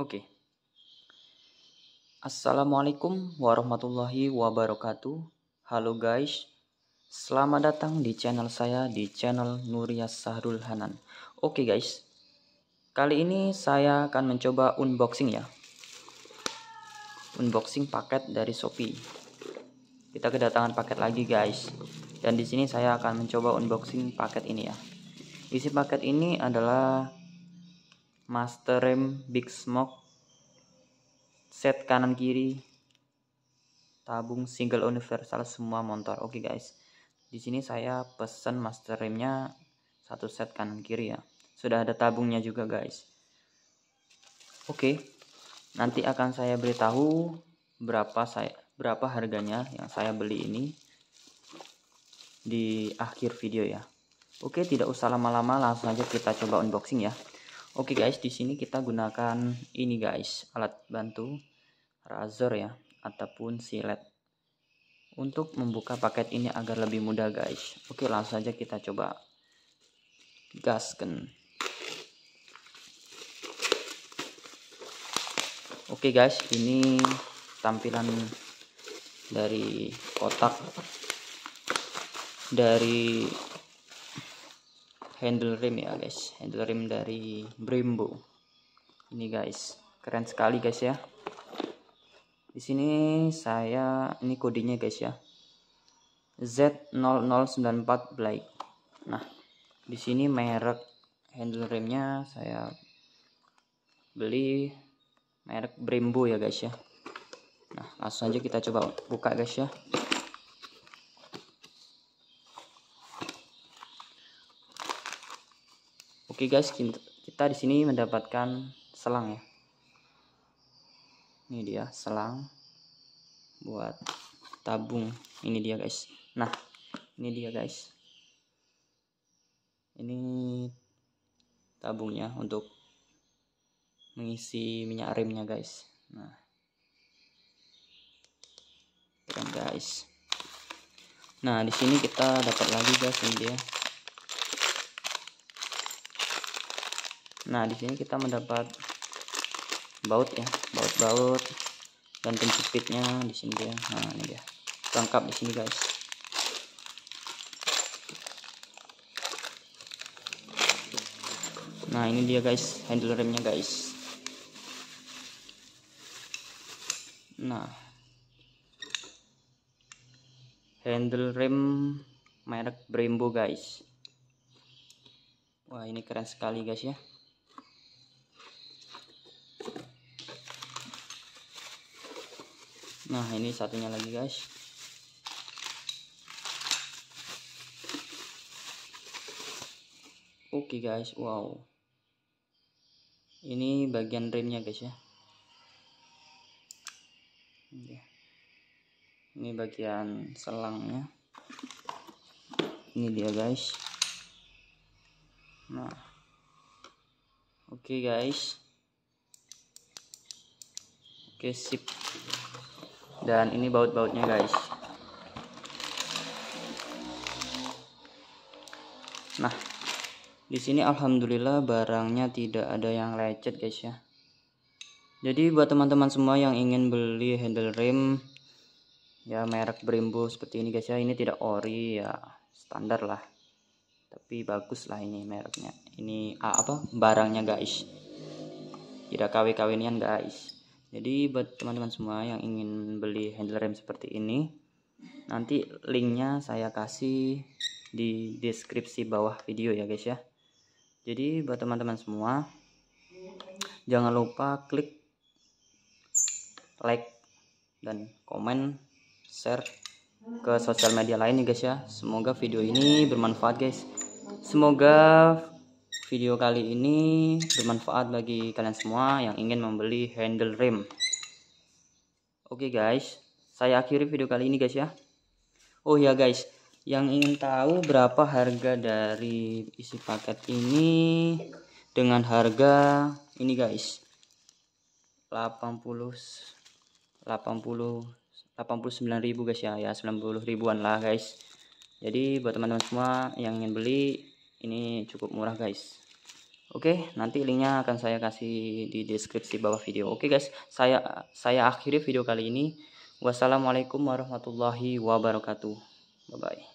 Oke. Okay. Assalamualaikum warahmatullahi wabarakatuh. Halo guys. Selamat datang di channel saya di channel Nuria Sahrul Hanan. Oke okay guys. Kali ini saya akan mencoba unboxing ya. Unboxing paket dari Shopee. Kita kedatangan paket lagi guys. Dan di sini saya akan mencoba unboxing paket ini ya. Isi paket ini adalah master rem big smoke set kanan kiri tabung single universal semua motor oke okay, guys di sini saya pesen master remnya satu set kanan kiri ya sudah ada tabungnya juga guys oke okay. nanti akan saya beritahu berapa saya berapa harganya yang saya beli ini di akhir video ya oke okay, tidak usah lama-lama langsung aja kita coba unboxing ya Oke okay guys, di sini kita gunakan ini guys, alat bantu razor ya, ataupun silet. Untuk membuka paket ini agar lebih mudah guys. Oke, okay, langsung aja kita coba gasken. Oke okay guys, ini tampilan dari kotak dari handle rim ya guys handle rim dari Brembo ini guys keren sekali guys ya di sini saya ini kodenya guys ya Z0094 Black nah di sini merek handle rimnya saya beli merek Brembo ya guys ya nah langsung aja kita coba buka guys ya Oke guys, kita di sini mendapatkan selang ya. Ini dia selang buat tabung. Ini dia guys. Nah, ini dia guys. Ini tabungnya untuk mengisi minyak remnya guys. Nah, keren guys. Nah, di sini kita dapat lagi guys ini dia. nah di sini kita mendapat baut ya baut-baut dan penjepitnya di sini dia nah ini dia lengkap di sini guys nah ini dia guys handle remnya guys nah handle rem merek Brembo guys wah ini keren sekali guys ya nah ini satunya lagi guys oke guys wow ini bagian remnya guys ya ini bagian selangnya ini dia guys nah oke guys oke okay, sip dan ini baut-bautnya guys nah di sini alhamdulillah barangnya tidak ada yang lecet guys ya jadi buat teman-teman semua yang ingin beli handle rim ya merek Brembo seperti ini guys ya ini tidak ori ya standar lah tapi bagus lah ini mereknya ini ah, apa barangnya guys tidak kawin kw nian guys jadi buat teman-teman semua yang ingin beli handle rem seperti ini nanti linknya saya kasih di deskripsi bawah video ya guys ya jadi buat teman-teman semua jangan lupa klik like dan komen share ke sosial media lain ya guys ya semoga video ini bermanfaat guys semoga video kali ini bermanfaat bagi kalian semua yang ingin membeli handle rim. oke okay guys saya akhiri video kali ini guys ya oh ya guys yang ingin tahu berapa harga dari isi paket ini dengan harga ini guys 80 80 89.000 guys ya ya 90 ribuan lah guys jadi buat teman-teman semua yang ingin beli ini cukup murah guys Oke, okay, nanti linknya akan saya kasih di deskripsi bawah video. Oke okay guys, saya saya akhiri video kali ini. Wassalamualaikum warahmatullahi wabarakatuh. Bye bye.